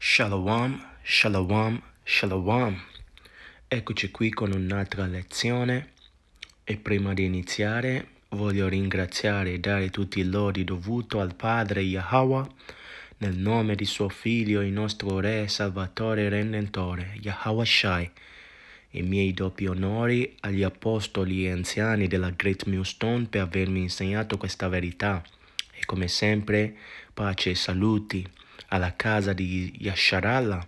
Shalom, shalom, shalom. Eccoci qui con un'altra lezione e prima di iniziare voglio ringraziare e dare tutti i lodi dovuto al Padre Yahweh nel nome di suo Figlio il nostro Re Salvatore e Redentore, Yahweh Shai. I miei doppi onori agli apostoli e anziani della Great Millstone per avermi insegnato questa verità. E come sempre, pace e saluti alla casa di Yasharallah,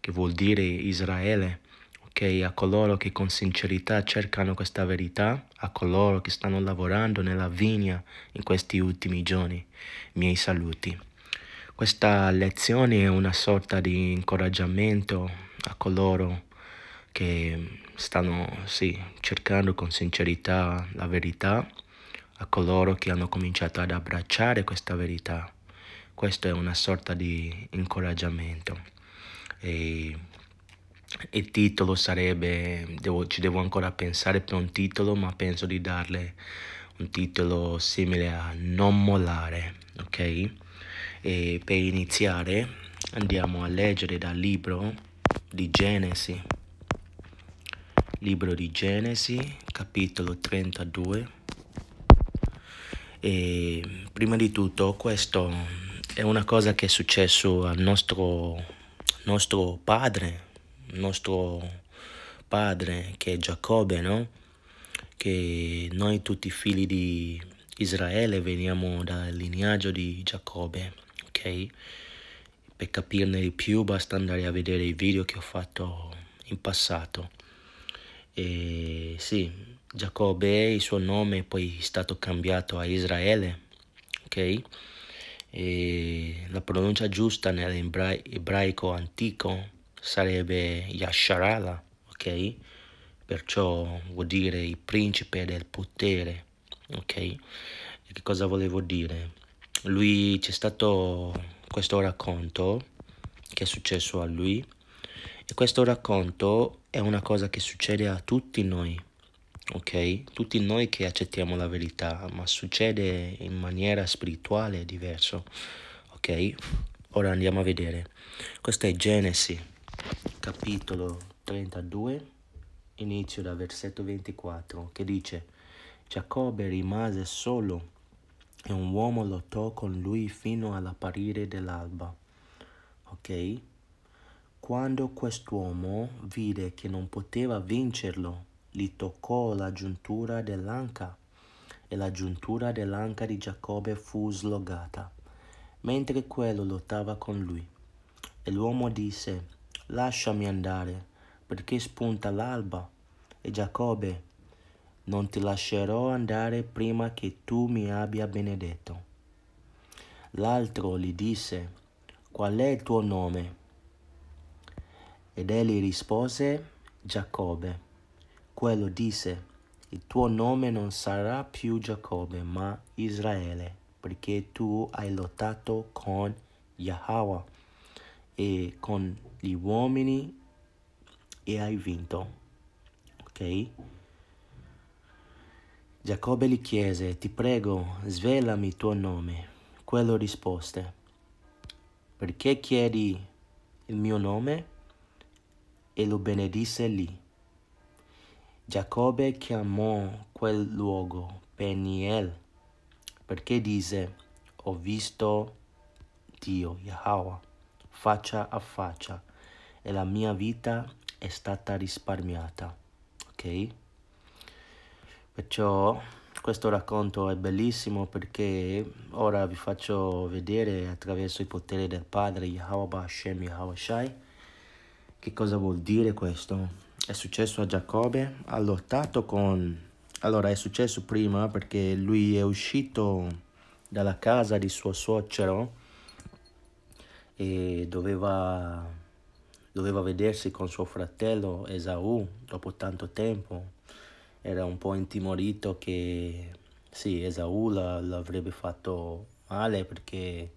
che vuol dire Israele, ok? A coloro che con sincerità cercano questa verità, a coloro che stanno lavorando nella vigna in questi ultimi giorni, miei saluti. Questa lezione è una sorta di incoraggiamento a coloro che stanno sì, cercando con sincerità la verità, a coloro che hanno cominciato ad abbracciare questa verità questo è una sorta di incoraggiamento. E il titolo sarebbe, devo, ci devo ancora pensare per un titolo, ma penso di darle un titolo simile a Non mollare, ok? E per iniziare andiamo a leggere dal libro di Genesi, libro di Genesi, capitolo 32. E prima di tutto questo è una cosa che è successo al nostro, nostro padre, nostro padre che è Giacobbe, no? Che noi tutti figli di Israele veniamo dal lignaggio di Giacobbe, ok? Per capirne di più basta andare a vedere i video che ho fatto in passato. E sì, Giacobbe, il suo nome è poi stato cambiato a Israele, ok? E la pronuncia giusta nell'ebraico antico sarebbe Yasharala, ok? Perciò vuol dire il principe del potere, ok? E che cosa volevo dire? Lui c'è stato questo racconto che è successo a lui e questo racconto è una cosa che succede a tutti noi ok? Tutti noi che accettiamo la verità, ma succede in maniera spirituale diverso, ok? Ora andiamo a vedere. Questo è Genesi, capitolo 32, inizio dal versetto 24, che dice Giacobbe rimase solo e un uomo lottò con lui fino all'apparire dell'alba, ok? Quando quest'uomo vide che non poteva vincerlo, gli toccò la giuntura dell'anca e la giuntura dell'anca di Giacobbe fu slogata, mentre quello lottava con lui. E l'uomo disse, lasciami andare, perché spunta l'alba. E Giacobbe, non ti lascerò andare prima che tu mi abbia benedetto. L'altro gli disse, qual è il tuo nome? Ed egli rispose, Giacobbe. Quello disse, il tuo nome non sarà più Giacobbe, ma Israele, perché tu hai lottato con Yahweh e con gli uomini e hai vinto. Ok? Giacobbe gli chiese, ti prego, svelami il tuo nome. Quello rispose, perché chiedi il mio nome? E lo benedisse lì. Giacobbe chiamò quel luogo Peniel perché dice ho visto Dio, Yahweh, faccia a faccia e la mia vita è stata risparmiata. Ok? Perciò questo racconto è bellissimo perché ora vi faccio vedere attraverso il potere del Padre Yahweh Hashem Yahweh Shai che cosa vuol dire questo è successo a Giacobbe, ha lottato con... Allora è successo prima perché lui è uscito dalla casa di suo suocero e doveva, doveva vedersi con suo fratello Esau dopo tanto tempo. Era un po' intimorito che sì, Esau l'avrebbe fatto male perché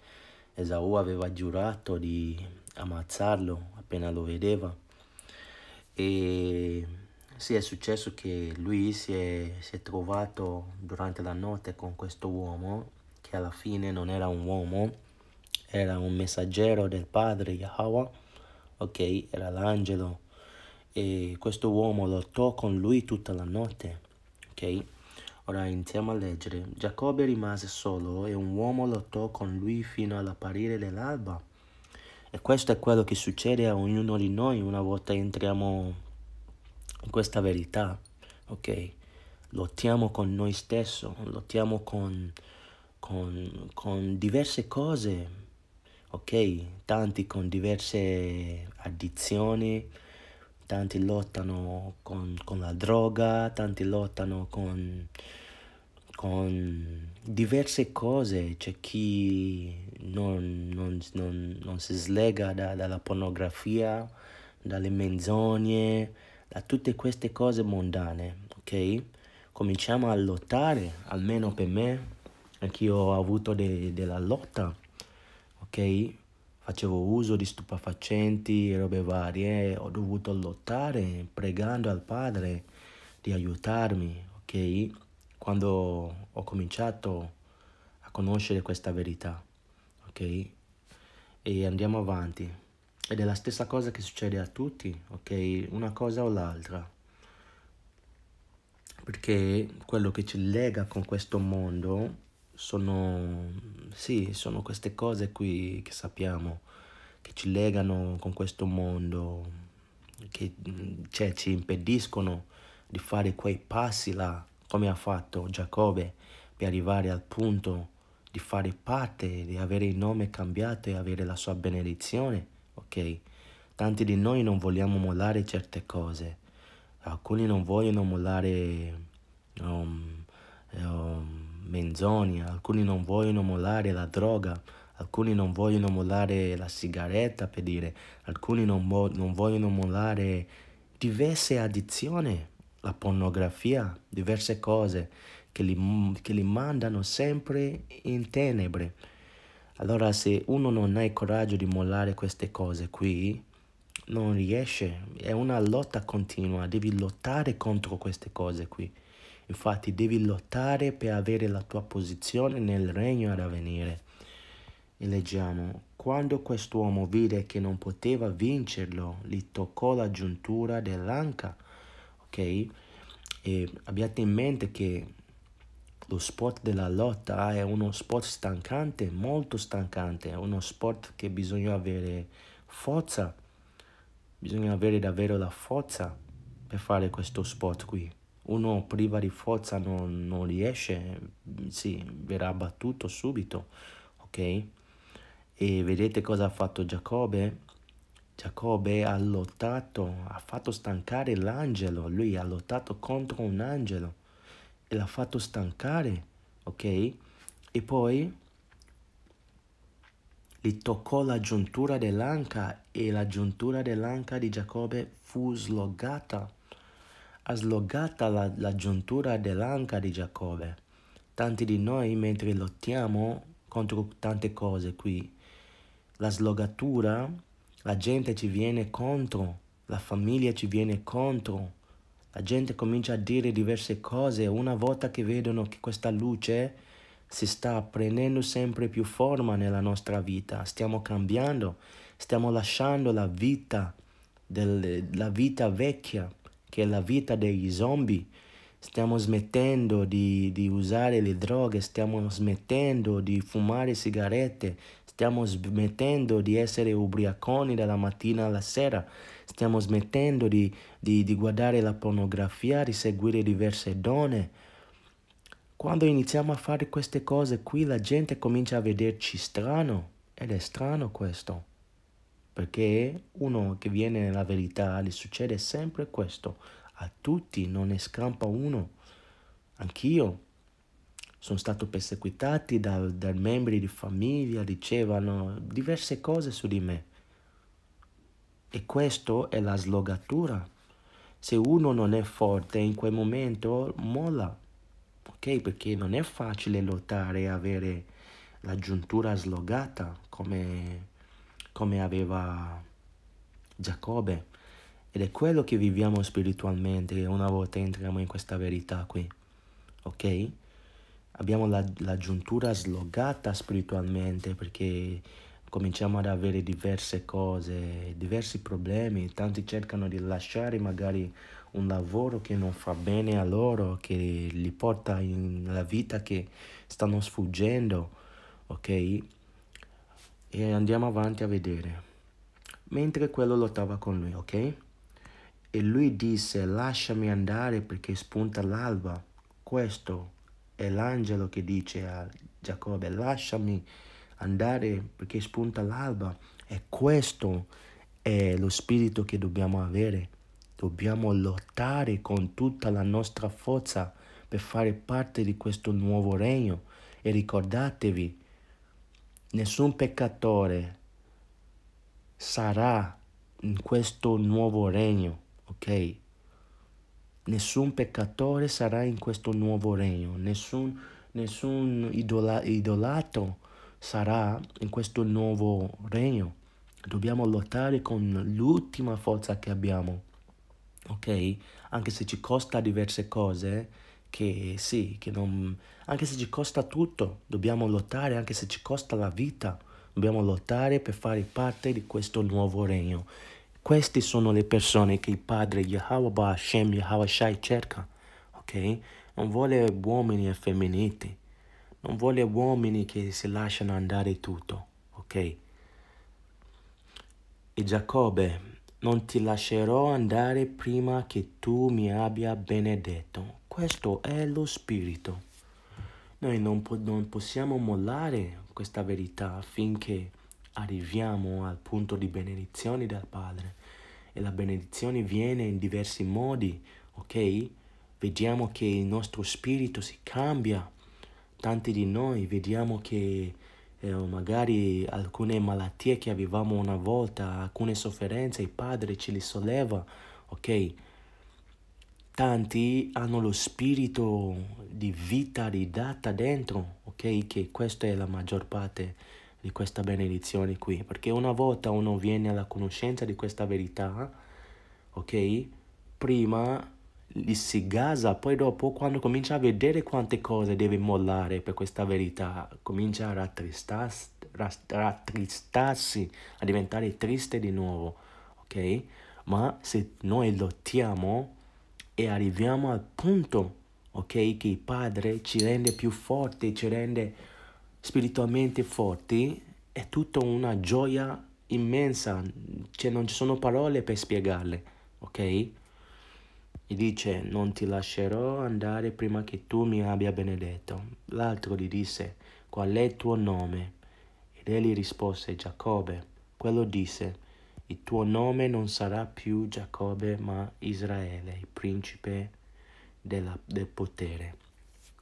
Esau aveva giurato di ammazzarlo appena lo vedeva e sì, è successo che lui si è, si è trovato durante la notte con questo uomo che alla fine non era un uomo, era un messaggero del padre Yahweh, ok, era l'angelo e questo uomo lottò con lui tutta la notte, ok? Ora iniziamo a leggere. Giacobbe rimase solo e un uomo lottò con lui fino all'apparire dell'alba. E questo è quello che succede a ognuno di noi una volta entriamo in questa verità, ok? Lottiamo con noi stessi, lottiamo con, con, con diverse cose, ok? Tanti con diverse addizioni, tanti lottano con, con, la droga, tanti lottano con, con diverse cose, c'è chi non, non, non, non si slega da, dalla pornografia, dalle menzogne, da tutte queste cose mondane, ok? Cominciamo a lottare, almeno per me, anch'io ho avuto de, della lotta, ok? Facevo uso di stupefacenti e robe varie, ho dovuto lottare pregando al Padre di aiutarmi, ok? Quando ho cominciato a conoscere questa verità ok? E andiamo avanti. Ed è la stessa cosa che succede a tutti, ok? Una cosa o l'altra. Perché quello che ci lega con questo mondo sono, sì, sono queste cose qui che sappiamo, che ci legano con questo mondo, che cioè, ci impediscono di fare quei passi là, come ha fatto Giacobbe, per arrivare al punto di fare parte, di avere il nome cambiato e avere la sua benedizione, ok? Tanti di noi non vogliamo mollare certe cose, alcuni non vogliono mollare um, um, menzogna, alcuni non vogliono mollare la droga, alcuni non vogliono mollare la sigaretta per dire, alcuni non, non vogliono mollare diverse addizioni, la pornografia, diverse cose che li, che li mandano sempre in tenebre. Allora se uno non ha il coraggio di mollare queste cose qui, non riesce, è una lotta continua, devi lottare contro queste cose qui. Infatti devi lottare per avere la tua posizione nel regno ad avvenire. E leggiamo, quando quest'uomo vide che non poteva vincerlo, gli toccò la giuntura dell'anca. Ok? E abbiate in mente che lo sport della lotta ah, è uno sport stancante, molto stancante, è uno sport che bisogna avere forza, bisogna avere davvero la forza per fare questo sport qui. Uno priva di forza non, non riesce, sì, verrà battuto subito, ok? E vedete cosa ha fatto Giacobbe? Giacobbe ha lottato, ha fatto stancare l'angelo, lui ha lottato contro un angelo e l'ha fatto stancare, ok? E poi gli toccò la giuntura dell'anca e la giuntura dell'anca di Giacobbe fu slogata. Ha slogata la, la giuntura dell'anca di Giacobbe. Tanti di noi mentre lottiamo contro tante cose qui, la slogatura, la gente ci viene contro, la famiglia ci viene contro la gente comincia a dire diverse cose. Una volta che vedono che questa luce si sta prendendo sempre più forma nella nostra vita, stiamo cambiando, stiamo lasciando la vita, del, la vita vecchia, che è la vita degli zombie. Stiamo smettendo di, di usare le droghe, stiamo smettendo di fumare sigarette, stiamo smettendo di essere ubriaconi dalla mattina alla sera, stiamo smettendo di di, di guardare la pornografia, di seguire diverse donne. Quando iniziamo a fare queste cose qui la gente comincia a vederci strano ed è strano questo, perché uno che viene nella verità gli succede sempre questo, a tutti non ne scampa uno, anch'io sono stato perseguitato da, da, membri di famiglia, dicevano diverse cose su di me. E questa è la slogatura se uno non è forte in quel momento molla, ok? Perché non è facile lottare e avere la giuntura slogata come, come aveva Giacobbe. Ed è quello che viviamo spiritualmente una volta entriamo in questa verità qui, ok? Abbiamo la, la giuntura slogata spiritualmente perché cominciamo ad avere diverse cose, diversi problemi, tanti cercano di lasciare magari un lavoro che non fa bene a loro, che li porta nella vita che stanno sfuggendo, ok? E andiamo avanti a vedere. Mentre quello lottava con lui, ok? E lui disse, lasciami andare perché spunta l'alba. Questo è l'angelo che dice a Giacobbe, lasciami andare andare perché spunta l'alba. E questo è lo spirito che dobbiamo avere. Dobbiamo lottare con tutta la nostra forza per fare parte di questo nuovo regno. E ricordatevi, nessun peccatore sarà in questo nuovo regno, ok? Nessun peccatore sarà in questo nuovo regno, nessun, nessun idola, idolatro sarà in questo nuovo regno. Dobbiamo lottare con l'ultima forza che abbiamo, ok? Anche se ci costa diverse cose, che sì, che non... anche se ci costa tutto, dobbiamo lottare, anche se ci costa la vita, dobbiamo lottare per fare parte di questo nuovo regno. Queste sono le persone che il Padre Yahweh Hashem Yahweh Shai cerca, ok? Non vuole uomini e femminiti, non vuole uomini che si lasciano andare tutto, ok? E Giacobbe, non ti lascerò andare prima che tu mi abbia benedetto. Questo è lo spirito. Noi non, po- non possiamo mollare questa verità finché arriviamo al punto di benedizione dal Padre. E la benedizione viene in diversi modi, ok? Vediamo che il nostro spirito si cambia tanti di noi vediamo che eh, magari alcune malattie che avevamo una volta, alcune sofferenze, il Padre ce le solleva, ok? Tanti hanno lo spirito di vita ridata dentro, ok? Che questa è la maggior parte di questa benedizione qui, perché una volta uno viene alla conoscenza di questa verità, ok? Prima li si gasa, poi dopo quando comincia a vedere quante cose deve mollare per questa verità, comincia a rattristarsi, rattristarsi a diventare triste di nuovo, ok? Ma se noi lottiamo e arriviamo al punto, ok, che il Padre ci rende più forti, ci rende spiritualmente forti, è tutta una gioia immensa, cioè non ci sono parole per spiegarle, ok? e dice non ti lascerò andare prima che tu mi abbia benedetto. L'altro gli disse qual è il tuo nome? Ed egli rispose Giacobbe. Quello disse il tuo nome non sarà più Giacobbe ma Israele, il principe della, del potere.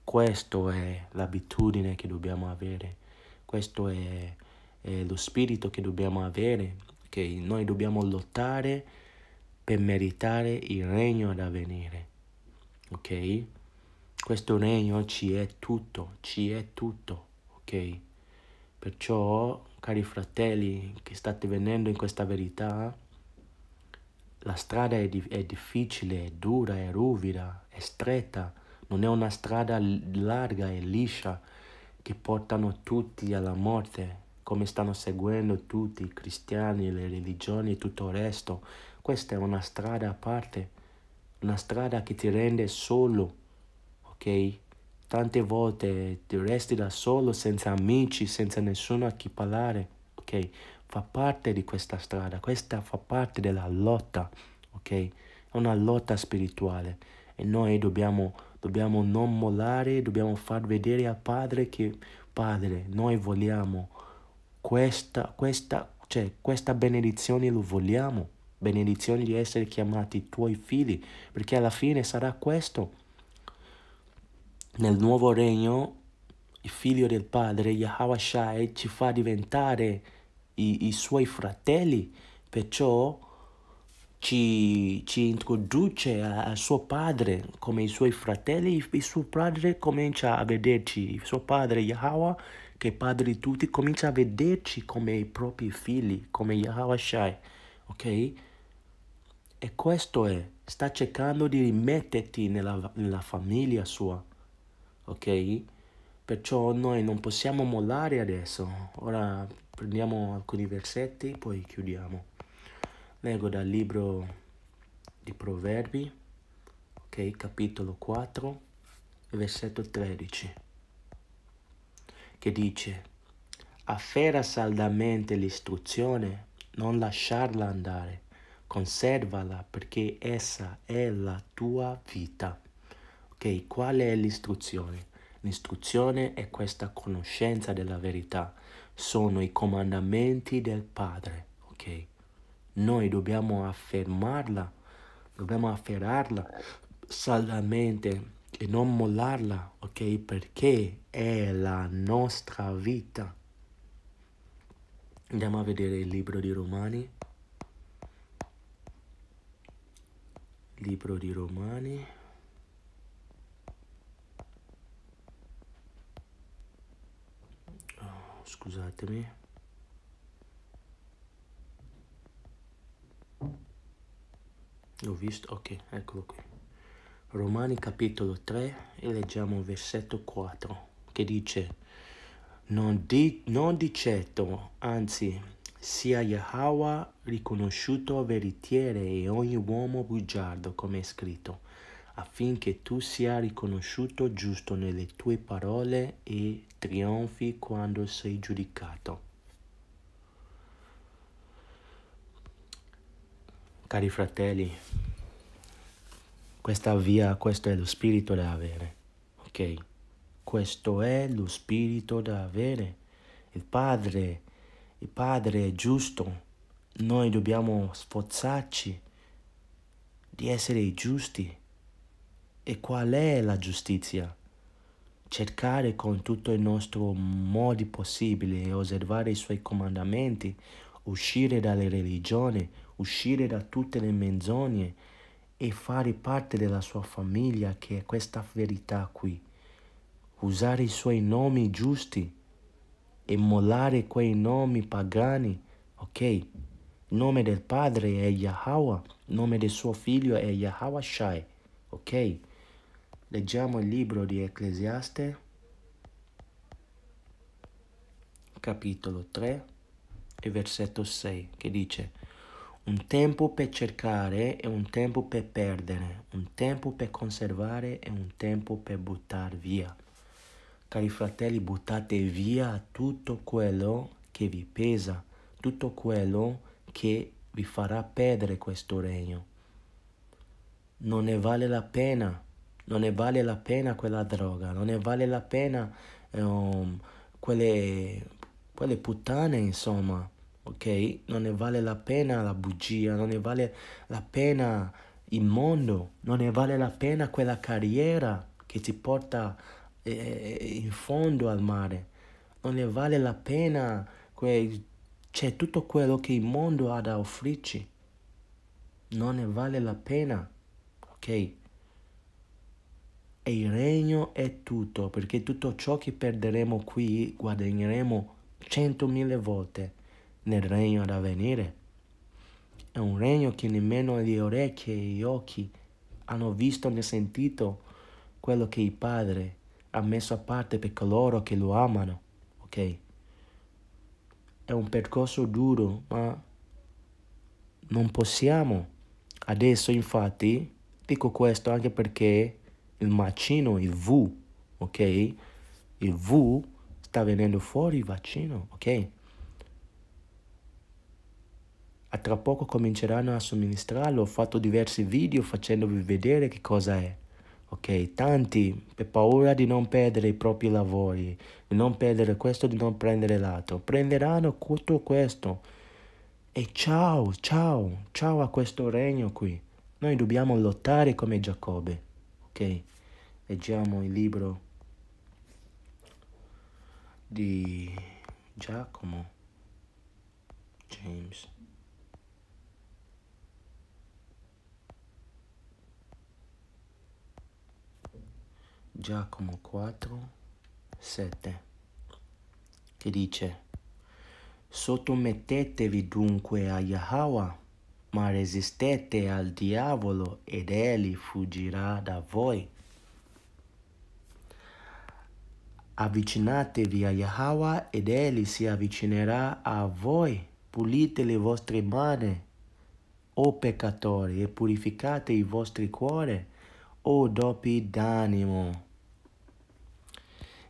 Questa è l'abitudine che dobbiamo avere, questo è, è lo spirito che dobbiamo avere, che noi dobbiamo lottare per meritare il regno da venire. Ok? Questo regno ci è tutto, ci è tutto, ok? Perciò, cari fratelli che state venendo in questa verità, la strada è, di è difficile, è dura, è ruvida, è stretta, non è una strada larga e liscia che portano tutti alla morte, come stanno seguendo tutti i cristiani, le religioni e tutto il resto, questa è una strada a parte, una strada che ti rende solo, ok? Tante volte ti resti da solo, senza amici, senza nessuno a chi parlare, ok? Fa parte di questa strada, questa fa parte della lotta, ok? È una lotta spirituale e noi dobbiamo, dobbiamo non mollare, dobbiamo far vedere al Padre che, Padre, noi vogliamo questa, questa, cioè, questa benedizione lo vogliamo benedizione di essere chiamati tuoi figli, perché alla fine sarà questo. Nel nuovo regno, il figlio del padre, Yahweh Shai, ci fa diventare i, i suoi fratelli, perciò ci, ci introduce al suo padre come i suoi fratelli, il suo padre comincia a vederci, il suo padre Yahweh, che è padre di tutti, comincia a vederci come i propri figli, come Yahweh Shai, ok? E questo è, sta cercando di rimetterti nella, nella famiglia sua, ok? Perciò noi non possiamo mollare adesso. Ora prendiamo alcuni versetti, poi chiudiamo. Leggo dal libro di Proverbi, ok, capitolo 4, versetto 13, che dice, afferra saldamente l'istruzione, non lasciarla andare conservala perché essa è la tua vita. Ok, qual è l'istruzione? L'istruzione è questa conoscenza della verità, sono i comandamenti del Padre, ok? Noi dobbiamo affermarla, dobbiamo afferrarla saldamente e non mollarla, ok? Perché è la nostra vita. Andiamo a vedere il libro di Romani Libro di Romani. Oh, scusatemi. L'ho visto, ok, eccolo qui. Romani capitolo 3 e leggiamo versetto 4 che dice non, di, non di certo, anzi sia Yahweh riconosciuto veritiere e ogni uomo bugiardo, come è scritto, affinché tu sia riconosciuto giusto nelle tue parole e trionfi quando sei giudicato. Cari fratelli, questa via, questo è lo spirito da avere, ok? Questo è lo spirito da avere. Il Padre il Padre è giusto, noi dobbiamo sforzarci di essere giusti. E qual è la giustizia? Cercare con tutto il nostro modo possibile osservare i suoi comandamenti, uscire dalle religioni, uscire da tutte le menzogne e fare parte della sua famiglia che è questa verità qui. Usare i suoi nomi giusti e mollare quei nomi pagani, ok? nome del padre è Yahweh, nome del suo figlio è Yahweh Shai, ok? Leggiamo il libro di Ecclesiaste, capitolo 3 e versetto 6, che dice Un tempo per cercare e un tempo per perdere, un tempo per conservare e un tempo per buttare via. Cari fratelli, buttate via tutto quello che vi pesa, tutto quello che vi farà perdere questo regno. Non ne vale la pena, non ne vale la pena quella droga, non ne vale la pena um, quelle, quelle puttane, insomma, ok? Non ne vale la pena la bugia, non ne vale la pena il mondo, non ne vale la pena quella carriera che ti porta a eh, in fondo al mare. Non ne vale la pena, que- c'è tutto quello che il mondo ha da offrirci. Non ne vale la pena, ok? E il regno è tutto, perché tutto ciò che perderemo qui guadagneremo centomila volte nel regno da venire. È un regno che nemmeno le orecchie e gli occhi hanno visto né sentito quello che il Padre ha messo a parte per coloro che lo amano, ok? È un percorso duro, ma non possiamo. Adesso infatti dico questo anche perché il vaccino, il V, ok? Il V sta venendo fuori il vaccino, ok? A tra poco cominceranno a somministrarlo, ho fatto diversi video facendovi vedere che cosa è ok? Tanti per paura di non perdere i propri lavori, di non perdere questo, di non prendere l'altro, prenderanno tutto questo. E ciao, ciao, ciao a questo regno qui. Noi dobbiamo lottare come Giacobbe, ok? Leggiamo il libro di Giacomo James. Giacomo 4, 7, che dice, Sottomettetevi dunque a Yahweh, ma resistete al diavolo ed egli fuggirà da voi. Avvicinatevi a Yahweh ed egli si avvicinerà a voi. Pulite le vostre mani, o peccatori, e purificate i vostri cuori, o doppi d'animo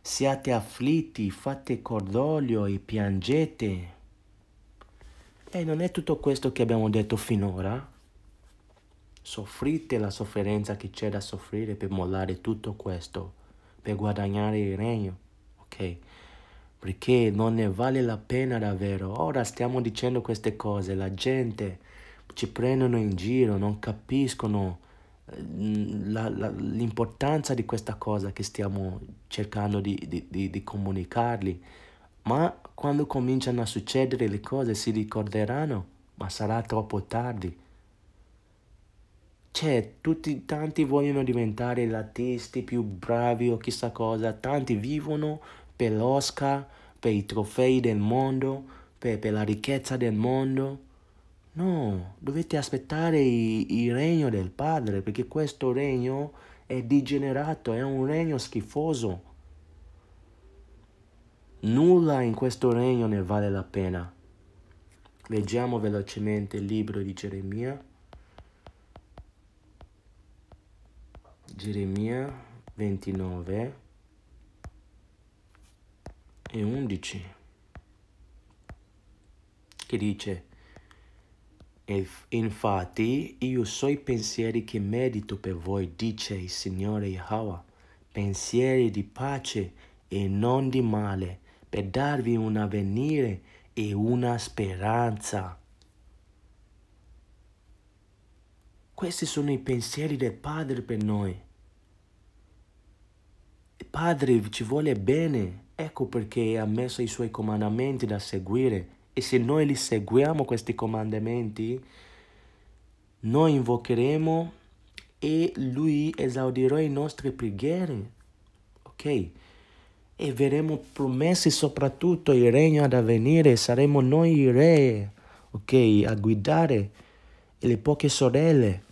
siate afflitti, fate cordoglio e piangete. E non è tutto questo che abbiamo detto finora? Soffrite la sofferenza che c'è da soffrire per mollare tutto questo, per guadagnare il regno, ok? Perché non ne vale la pena davvero. Ora stiamo dicendo queste cose, la gente ci prendono in giro, non capiscono Ehm, la, la, l'importanza di questa cosa che stiamo cercando di, di, di, di comunicargli, ma quando cominciano a succedere le cose si ricorderanno, ma sarà troppo tardi. Cioè, tutti, tanti vogliono diventare l'artista più bravi o chissà cosa, tanti vivono per l'Oscar, per i trofei del mondo, per, per la ricchezza del mondo No, dovete aspettare il regno del Padre, perché questo regno è degenerato, è un regno schifoso. Nulla in questo regno ne vale la pena. Leggiamo velocemente il libro di Geremia. Geremia 29 e 11 che dice e infatti io so i pensieri che medito per voi, dice il Signore Yahweh, pensieri di pace e non di male, per darvi un avvenire e una speranza. Questi sono i pensieri del Padre per noi. Il Padre ci vuole bene, ecco perché ha messo i suoi comandamenti da seguire e se noi li seguiamo questi comandamenti, noi invocheremo e lui esaudirà i nostri preghiere. Ok? E verremo promessi soprattutto il regno ad avvenire, saremo noi i re, ok? A guidare e le poche sorelle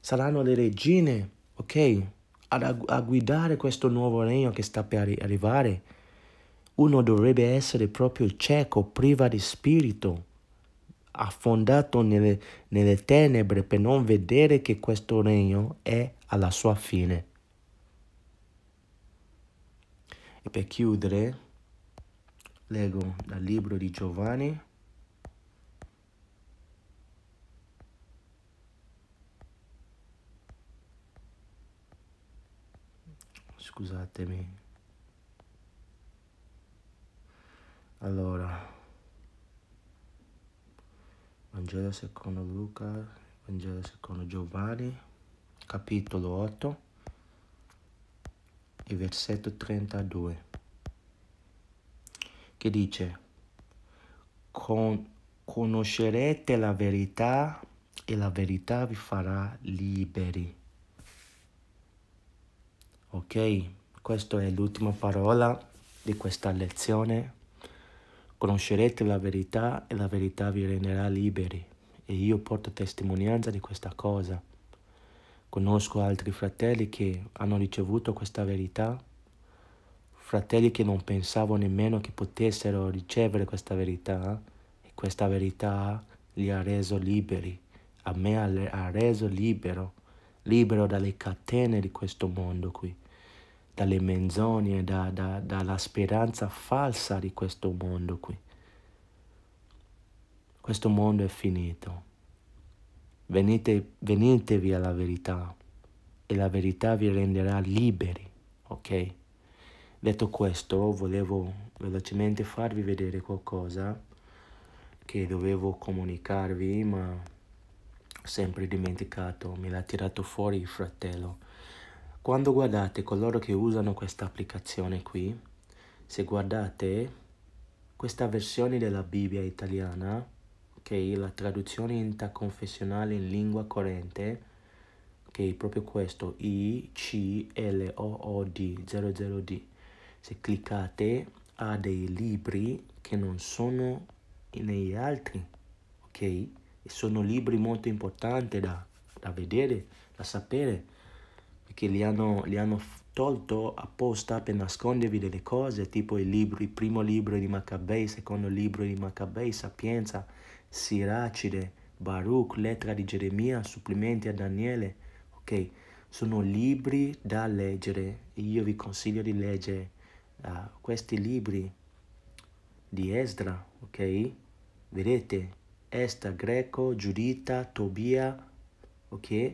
saranno le regine, ok? Ad, a guidare questo nuovo regno che sta per arrivare uno dovrebbe essere proprio cieco, privo di spirito, affondato nelle, nelle tenebre per non vedere che questo regno è alla sua fine. E per chiudere, leggo dal libro di Giovanni. Scusatemi, Allora, Vangelo secondo Luca, Vangelo secondo Giovanni, capitolo 8, e versetto 32, che dice, Con, conoscerete la verità e la verità vi farà liberi. Ok, questa è l'ultima parola di questa lezione Conoscerete la verità e la verità vi renderà liberi e io porto testimonianza di questa cosa. Conosco altri fratelli che hanno ricevuto questa verità, fratelli che non pensavo nemmeno che potessero ricevere questa verità eh? e questa verità li ha reso liberi, a me ha reso libero, libero dalle catene di questo mondo qui dalle menzogne, da, da, dalla speranza falsa di questo mondo qui. Questo mondo è finito. Venite, venitevi alla verità e la verità vi renderà liberi, ok? Detto questo, volevo velocemente farvi vedere qualcosa che dovevo comunicarvi, ma ho sempre dimenticato, me l'ha tirato fuori il fratello quando guardate coloro che usano questa applicazione qui, se guardate questa versione della Bibbia italiana, ok, la traduzione interconfessionale in lingua corrente, ok, proprio questo, I-C-L-O-O-D, o d 00D, se cliccate ha dei libri che non sono negli altri, ok? E sono libri molto importanti da, da vedere, da sapere perché li hanno, li hanno tolto apposta per nascondervi delle cose, tipo il, libro, il primo libro di Maccabei, il secondo libro di Maccabei, Sapienza, Siracide, Baruch, Lettera di Geremia, Supplementi a Daniele, ok? Sono libri da leggere e io vi consiglio di leggere uh, questi libri di Esdra, ok? Vedete? Esta, greco, Giudita, Tobia, ok?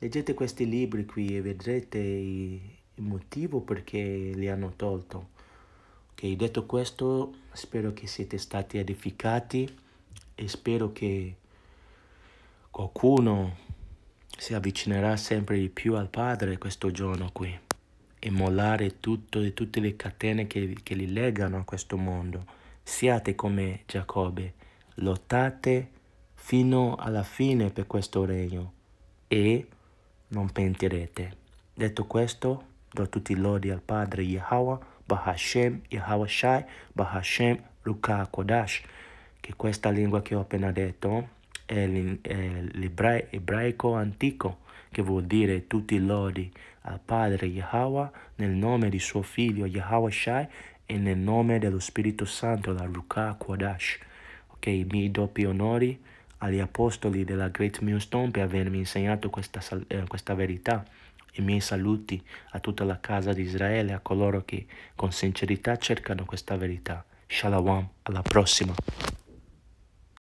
Leggete questi libri qui e vedrete il motivo perché li hanno tolto. Ok, detto questo, spero che siete stati edificati e spero che qualcuno si avvicinerà sempre di più al Padre questo giorno qui e mollare tutto e tutte le catene che, che li legano a questo mondo. Siate come Giacobbe, lottate fino alla fine per questo regno e non pentirete. Detto questo, do tutti i lodi al Padre Yahweh, Bahashem, Yahweh Shai, Bahashem, Ruka Kodash, che questa lingua che ho appena detto è l'ebraico antico, che vuol dire tutti i lodi al Padre Yahweh nel nome di suo figlio Yahweh Shai e nel nome dello Spirito Santo, la Ruka Kodash. Ok, mi doppi onori agli apostoli della Great Millstone per avermi insegnato questa, eh, questa verità. I miei saluti a tutta la casa di Israele, a coloro che con sincerità cercano questa verità. Shalom, alla prossima.